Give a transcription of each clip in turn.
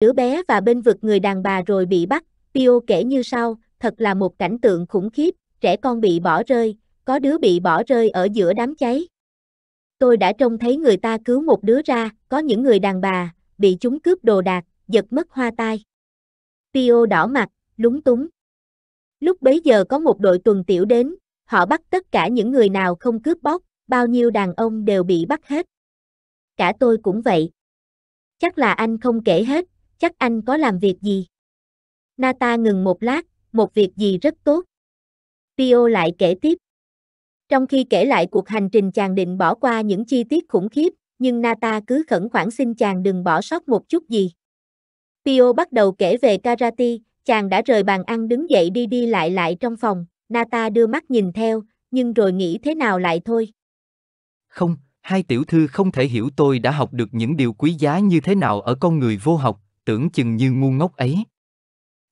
đứa bé và bên vực người đàn bà rồi bị bắt, Pio kể như sau, thật là một cảnh tượng khủng khiếp, trẻ con bị bỏ rơi, có đứa bị bỏ rơi ở giữa đám cháy. Tôi đã trông thấy người ta cứu một đứa ra, có những người đàn bà, bị chúng cướp đồ đạc, giật mất hoa tai. Pio đỏ mặt, lúng túng. Lúc bấy giờ có một đội tuần tiểu đến, họ bắt tất cả những người nào không cướp bóc, bao nhiêu đàn ông đều bị bắt hết. Cả tôi cũng vậy. Chắc là anh không kể hết, chắc anh có làm việc gì. Nata ngừng một lát, một việc gì rất tốt. Pio lại kể tiếp. Trong khi kể lại cuộc hành trình chàng định bỏ qua những chi tiết khủng khiếp, nhưng Nata cứ khẩn khoản xin chàng đừng bỏ sót một chút gì. Pio bắt đầu kể về karate, chàng đã rời bàn ăn đứng dậy đi đi lại lại trong phòng, Nata đưa mắt nhìn theo, nhưng rồi nghĩ thế nào lại thôi. Không, hai tiểu thư không thể hiểu tôi đã học được những điều quý giá như thế nào ở con người vô học, tưởng chừng như ngu ngốc ấy.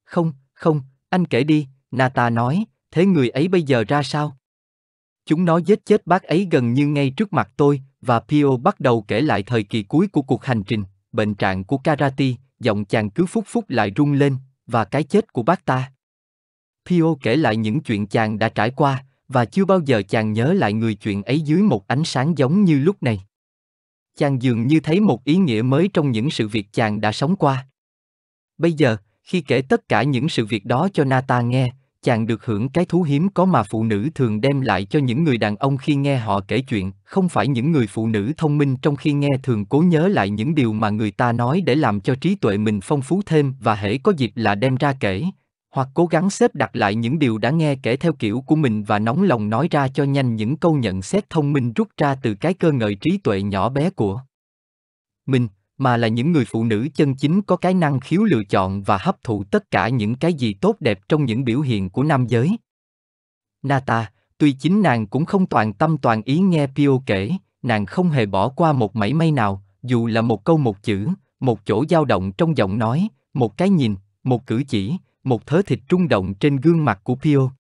Không, không, anh kể đi, Nata nói, thế người ấy bây giờ ra sao? Chúng nó giết chết bác ấy gần như ngay trước mặt tôi, và Pio bắt đầu kể lại thời kỳ cuối của cuộc hành trình, bệnh trạng của karate giọng chàng cứ phút phút lại rung lên, và cái chết của bác ta. Pio kể lại những chuyện chàng đã trải qua, và chưa bao giờ chàng nhớ lại người chuyện ấy dưới một ánh sáng giống như lúc này chàng dường như thấy một ý nghĩa mới trong những sự việc chàng đã sống qua. Bây giờ, khi kể tất cả những sự việc đó cho Nata nghe, chàng được hưởng cái thú hiếm có mà phụ nữ thường đem lại cho những người đàn ông khi nghe họ kể chuyện, không phải những người phụ nữ thông minh trong khi nghe thường cố nhớ lại những điều mà người ta nói để làm cho trí tuệ mình phong phú thêm và hễ có dịp là đem ra kể, hoặc cố gắng xếp đặt lại những điều đã nghe kể theo kiểu của mình và nóng lòng nói ra cho nhanh những câu nhận xét thông minh rút ra từ cái cơ ngợi trí tuệ nhỏ bé của mình mà là những người phụ nữ chân chính có cái năng khiếu lựa chọn và hấp thụ tất cả những cái gì tốt đẹp trong những biểu hiện của nam giới. Nata, tuy chính nàng cũng không toàn tâm toàn ý nghe Pio kể, nàng không hề bỏ qua một mảy may nào, dù là một câu một chữ, một chỗ dao động trong giọng nói, một cái nhìn, một cử chỉ, một thớ thịt trung động trên gương mặt của Pio.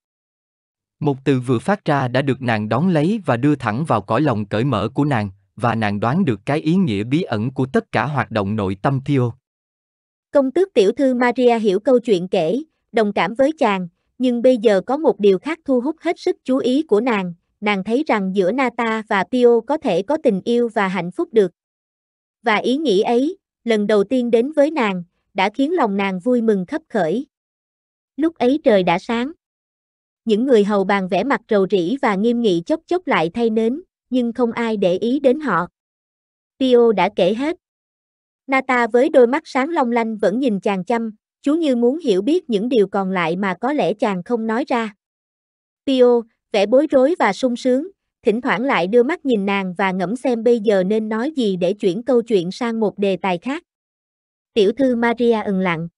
Một từ vừa phát ra đã được nàng đón lấy và đưa thẳng vào cõi lòng cởi mở của nàng, và nàng đoán được cái ý nghĩa bí ẩn của tất cả hoạt động nội tâm Pio. Công tước tiểu thư Maria hiểu câu chuyện kể, đồng cảm với chàng, nhưng bây giờ có một điều khác thu hút hết sức chú ý của nàng, nàng thấy rằng giữa Nata và Pio có thể có tình yêu và hạnh phúc được. Và ý nghĩ ấy, lần đầu tiên đến với nàng, đã khiến lòng nàng vui mừng khấp khởi lúc ấy trời đã sáng. Những người hầu bàn vẽ mặt rầu rĩ và nghiêm nghị chốc chốc lại thay nến, nhưng không ai để ý đến họ. Pio đã kể hết. Nata với đôi mắt sáng long lanh vẫn nhìn chàng chăm, chú như muốn hiểu biết những điều còn lại mà có lẽ chàng không nói ra. Pio, vẻ bối rối và sung sướng, thỉnh thoảng lại đưa mắt nhìn nàng và ngẫm xem bây giờ nên nói gì để chuyển câu chuyện sang một đề tài khác. Tiểu thư Maria ừng lặng.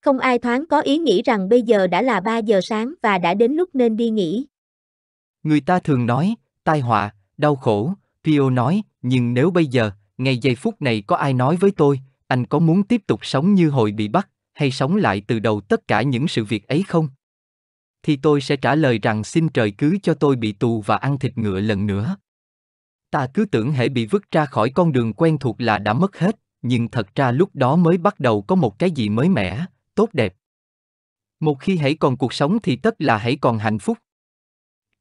Không ai thoáng có ý nghĩ rằng bây giờ đã là 3 giờ sáng và đã đến lúc nên đi nghỉ. Người ta thường nói, tai họa, đau khổ, Pio nói, nhưng nếu bây giờ, ngay giây phút này có ai nói với tôi, anh có muốn tiếp tục sống như hồi bị bắt, hay sống lại từ đầu tất cả những sự việc ấy không? Thì tôi sẽ trả lời rằng xin trời cứ cho tôi bị tù và ăn thịt ngựa lần nữa. Ta cứ tưởng hệ bị vứt ra khỏi con đường quen thuộc là đã mất hết, nhưng thật ra lúc đó mới bắt đầu có một cái gì mới mẻ, tốt đẹp. Một khi hãy còn cuộc sống thì tất là hãy còn hạnh phúc.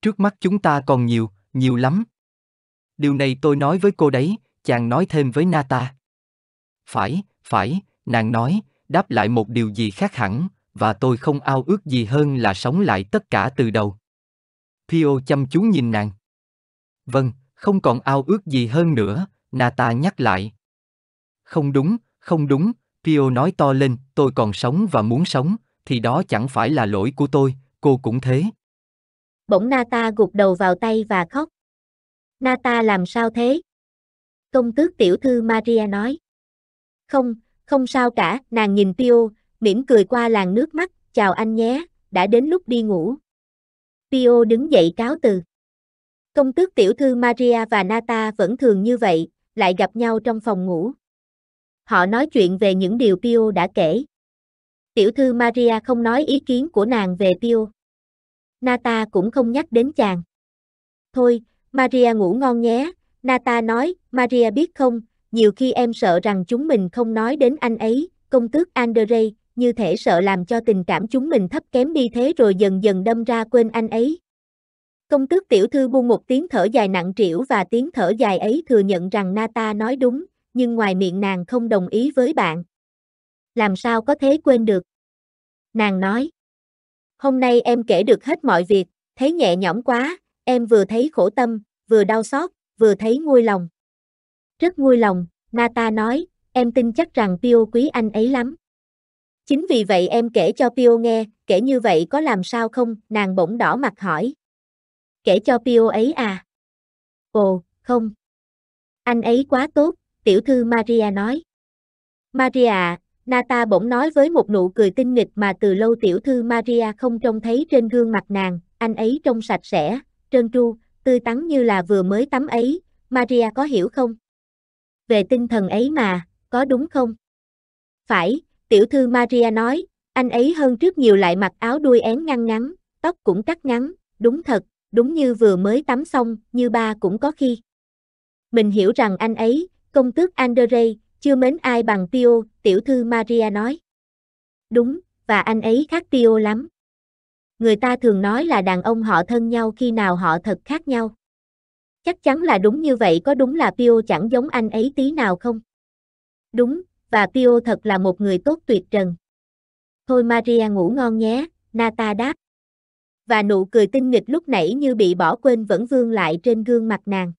Trước mắt chúng ta còn nhiều, nhiều lắm. Điều này tôi nói với cô đấy, chàng nói thêm với Nata. Phải, phải, nàng nói, đáp lại một điều gì khác hẳn, và tôi không ao ước gì hơn là sống lại tất cả từ đầu. Pio chăm chú nhìn nàng. Vâng, không còn ao ước gì hơn nữa, Nata nhắc lại. Không đúng, không đúng, Pio nói to lên, tôi còn sống và muốn sống, thì đó chẳng phải là lỗi của tôi, cô cũng thế. Bỗng Nata gục đầu vào tay và khóc. Nata làm sao thế? Công tước tiểu thư Maria nói. Không, không sao cả, nàng nhìn Pio, mỉm cười qua làn nước mắt, chào anh nhé, đã đến lúc đi ngủ. Pio đứng dậy cáo từ. Công tước tiểu thư Maria và Nata vẫn thường như vậy, lại gặp nhau trong phòng ngủ họ nói chuyện về những điều Pio đã kể. Tiểu thư Maria không nói ý kiến của nàng về Pio. Nata cũng không nhắc đến chàng. Thôi, Maria ngủ ngon nhé, Nata nói, Maria biết không, nhiều khi em sợ rằng chúng mình không nói đến anh ấy, công tước Andre, như thể sợ làm cho tình cảm chúng mình thấp kém đi thế rồi dần dần đâm ra quên anh ấy. Công tước tiểu thư buông một tiếng thở dài nặng trĩu và tiếng thở dài ấy thừa nhận rằng Nata nói đúng, nhưng ngoài miệng nàng không đồng ý với bạn. Làm sao có thể quên được? Nàng nói. Hôm nay em kể được hết mọi việc, thấy nhẹ nhõm quá, em vừa thấy khổ tâm, vừa đau xót, vừa thấy nguôi lòng. Rất nguôi lòng, Nata nói, em tin chắc rằng Pio quý anh ấy lắm. Chính vì vậy em kể cho Pio nghe, kể như vậy có làm sao không, nàng bỗng đỏ mặt hỏi. Kể cho Pio ấy à? Ồ, không. Anh ấy quá tốt, tiểu thư Maria nói. Maria, Nata bỗng nói với một nụ cười tinh nghịch mà từ lâu tiểu thư Maria không trông thấy trên gương mặt nàng, anh ấy trông sạch sẽ, trơn tru, tươi tắn như là vừa mới tắm ấy, Maria có hiểu không? Về tinh thần ấy mà, có đúng không? Phải, tiểu thư Maria nói, anh ấy hơn trước nhiều lại mặc áo đuôi én ngăn ngắn, tóc cũng cắt ngắn, đúng thật, đúng như vừa mới tắm xong, như ba cũng có khi. Mình hiểu rằng anh ấy, công tước Andrei, chưa mến ai bằng Pio, tiểu thư Maria nói. Đúng, và anh ấy khác Pio lắm. Người ta thường nói là đàn ông họ thân nhau khi nào họ thật khác nhau. Chắc chắn là đúng như vậy có đúng là Pio chẳng giống anh ấy tí nào không? Đúng, và Pio thật là một người tốt tuyệt trần. Thôi Maria ngủ ngon nhé, Nata đáp. Và nụ cười tinh nghịch lúc nãy như bị bỏ quên vẫn vương lại trên gương mặt nàng.